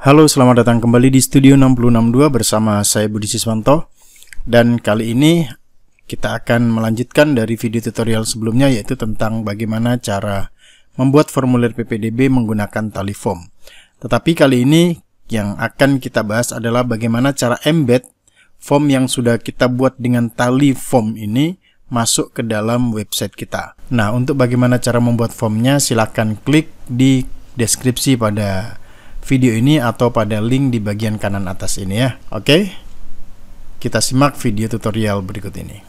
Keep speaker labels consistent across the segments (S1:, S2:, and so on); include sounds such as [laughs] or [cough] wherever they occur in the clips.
S1: Halo, selamat datang kembali di Studio 662 bersama saya Budi Siswanto. Dan kali ini kita akan melanjutkan dari video tutorial sebelumnya yaitu tentang bagaimana cara membuat formulir PPDB menggunakan tali form. Tetapi kali ini yang akan kita bahas adalah bagaimana cara embed form yang sudah kita buat dengan tali form ini masuk ke dalam website kita. Nah, untuk bagaimana cara membuat formnya silahkan klik di deskripsi pada video ini atau pada link di bagian kanan atas ini ya. Oke, kita simak video tutorial berikut ini.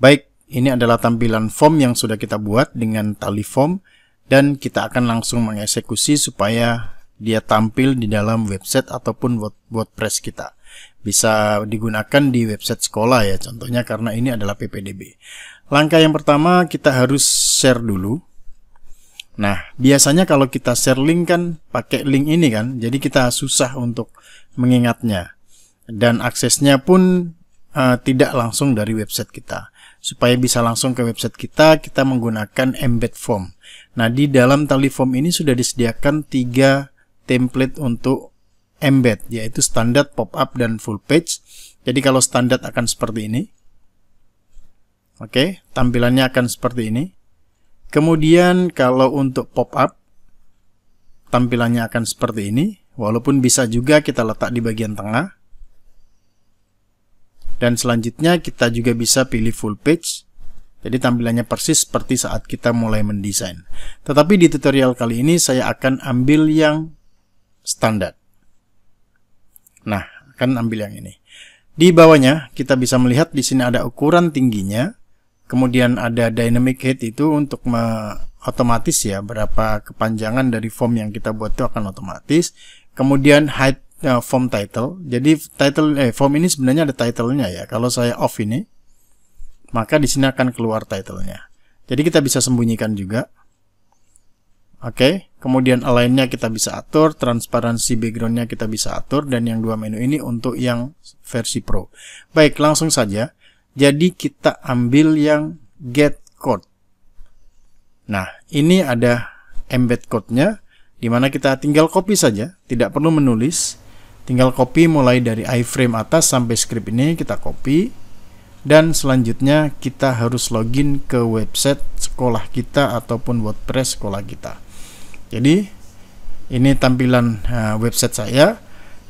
S1: Baik, ini adalah tampilan form yang sudah kita buat dengan tali form dan kita akan langsung mengeksekusi supaya dia tampil di dalam website ataupun WordPress kita. Bisa digunakan di website sekolah ya contohnya karena ini adalah PPDB. Langkah yang pertama kita harus share dulu Nah, biasanya kalau kita share link kan pakai link ini kan, jadi kita susah untuk mengingatnya. Dan aksesnya pun uh, tidak langsung dari website kita. Supaya bisa langsung ke website kita, kita menggunakan embed form. Nah, di dalam tali form ini sudah disediakan tiga template untuk embed, yaitu standar, pop-up, dan full page. Jadi kalau standar akan seperti ini. Oke, tampilannya akan seperti ini. Kemudian kalau untuk pop-up, tampilannya akan seperti ini, walaupun bisa juga kita letak di bagian tengah. Dan selanjutnya kita juga bisa pilih full page, jadi tampilannya persis seperti saat kita mulai mendesain. Tetapi di tutorial kali ini saya akan ambil yang standar. Nah, akan ambil yang ini. Di bawahnya kita bisa melihat di sini ada ukuran tingginya, Kemudian ada dynamic head itu untuk me otomatis ya berapa kepanjangan dari form yang kita buat itu akan otomatis. Kemudian height uh, eh, form title. Jadi title eh form ini sebenarnya ada titlenya ya. Kalau saya off ini maka di sini akan keluar titlenya Jadi kita bisa sembunyikan juga. Oke, okay. kemudian lainnya kita bisa atur, transparansi backgroundnya kita bisa atur, dan yang dua menu ini untuk yang versi Pro. Baik, langsung saja. Jadi kita ambil yang get code. Nah, ini ada embed code-nya di mana kita tinggal copy saja, tidak perlu menulis. Tinggal copy mulai dari iframe atas sampai script ini kita copy dan selanjutnya kita harus login ke website sekolah kita ataupun WordPress sekolah kita. Jadi ini tampilan eh, website saya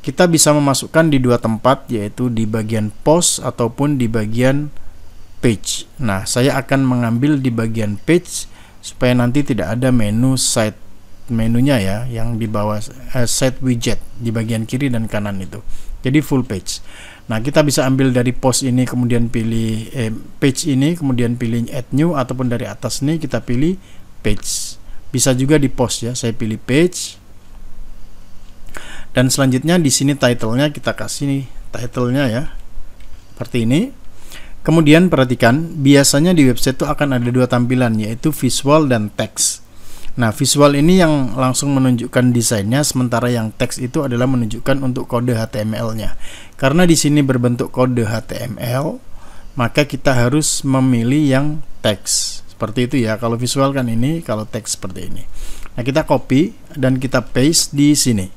S1: kita bisa memasukkan di dua tempat yaitu di bagian post ataupun di bagian page nah saya akan mengambil di bagian page supaya nanti tidak ada menu site menunya ya yang di bawah eh, site widget di bagian kiri dan kanan itu jadi full page nah kita bisa ambil dari post ini kemudian pilih eh, page ini kemudian pilih add new ataupun dari atas nih kita pilih page bisa juga di post ya saya pilih page dan selanjutnya di sini titlenya kita kasih nih titlenya ya seperti ini. Kemudian perhatikan, biasanya di website itu akan ada dua tampilan yaitu visual dan teks. Nah, visual ini yang langsung menunjukkan desainnya sementara yang teks itu adalah menunjukkan untuk kode HTML-nya. Karena di sini berbentuk kode HTML, maka kita harus memilih yang teks. Seperti itu ya. Kalau visual kan ini, kalau teks seperti ini. Nah, kita copy dan kita paste di sini.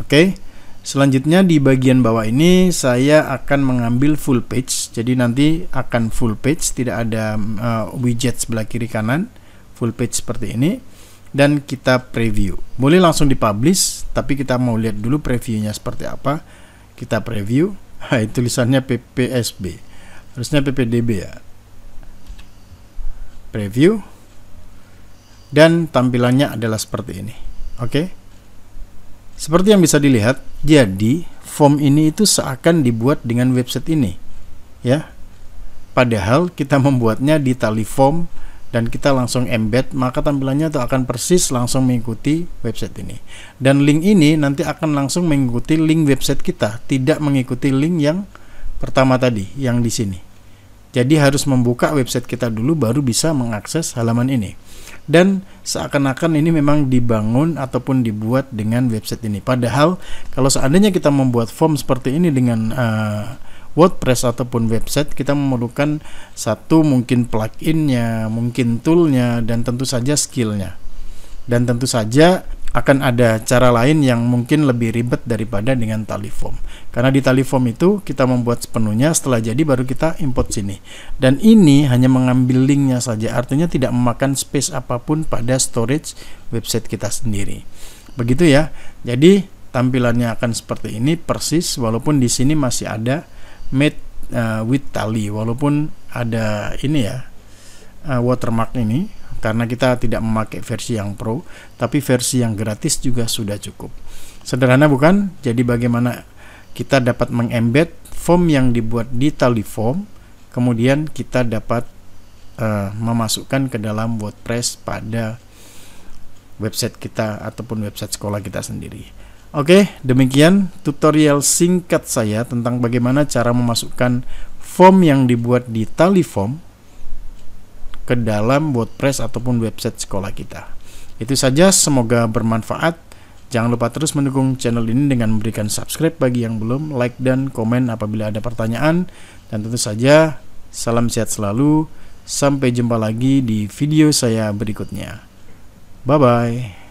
S1: Oke. Selanjutnya di bagian bawah ini saya akan mengambil full page. Jadi nanti akan full page, tidak ada uh, widget sebelah kiri kanan. Full page seperti ini dan kita preview. Boleh langsung dipublish, tapi kita mau lihat dulu previewnya seperti apa. Kita preview. [laughs] Hai, tulisannya PPSB. Harusnya PPDB ya. Preview. Dan tampilannya adalah seperti ini. Oke. Okay? Seperti yang bisa dilihat, jadi form ini itu seakan dibuat dengan website ini. Ya. Padahal kita membuatnya di tali form dan kita langsung embed, maka tampilannya itu akan persis langsung mengikuti website ini. Dan link ini nanti akan langsung mengikuti link website kita, tidak mengikuti link yang pertama tadi yang di sini. Jadi harus membuka website kita dulu baru bisa mengakses halaman ini dan seakan-akan ini memang dibangun ataupun dibuat dengan website ini. Padahal kalau seandainya kita membuat form seperti ini dengan uh, WordPress ataupun website kita memerlukan satu mungkin pluginnya, mungkin toolnya dan tentu saja skillnya. Dan tentu saja akan ada cara lain yang mungkin lebih ribet daripada dengan tali foam. Karena di tali foam itu kita membuat sepenuhnya setelah jadi baru kita import sini. Dan ini hanya mengambil linknya saja, artinya tidak memakan space apapun pada storage website kita sendiri. Begitu ya. Jadi tampilannya akan seperti ini persis walaupun di sini masih ada made uh, with tali walaupun ada ini ya uh, watermark ini karena kita tidak memakai versi yang pro, tapi versi yang gratis juga sudah cukup. Sederhana bukan? Jadi bagaimana kita dapat mengembed form yang dibuat di form, kemudian kita dapat uh, memasukkan ke dalam WordPress pada website kita ataupun website sekolah kita sendiri. Oke, okay, demikian tutorial singkat saya tentang bagaimana cara memasukkan form yang dibuat di form ke dalam WordPress ataupun website sekolah kita. Itu saja, semoga bermanfaat. Jangan lupa terus mendukung channel ini dengan memberikan subscribe bagi yang belum, like dan komen apabila ada pertanyaan. Dan tentu saja, salam sehat selalu. Sampai jumpa lagi di video saya berikutnya. Bye-bye.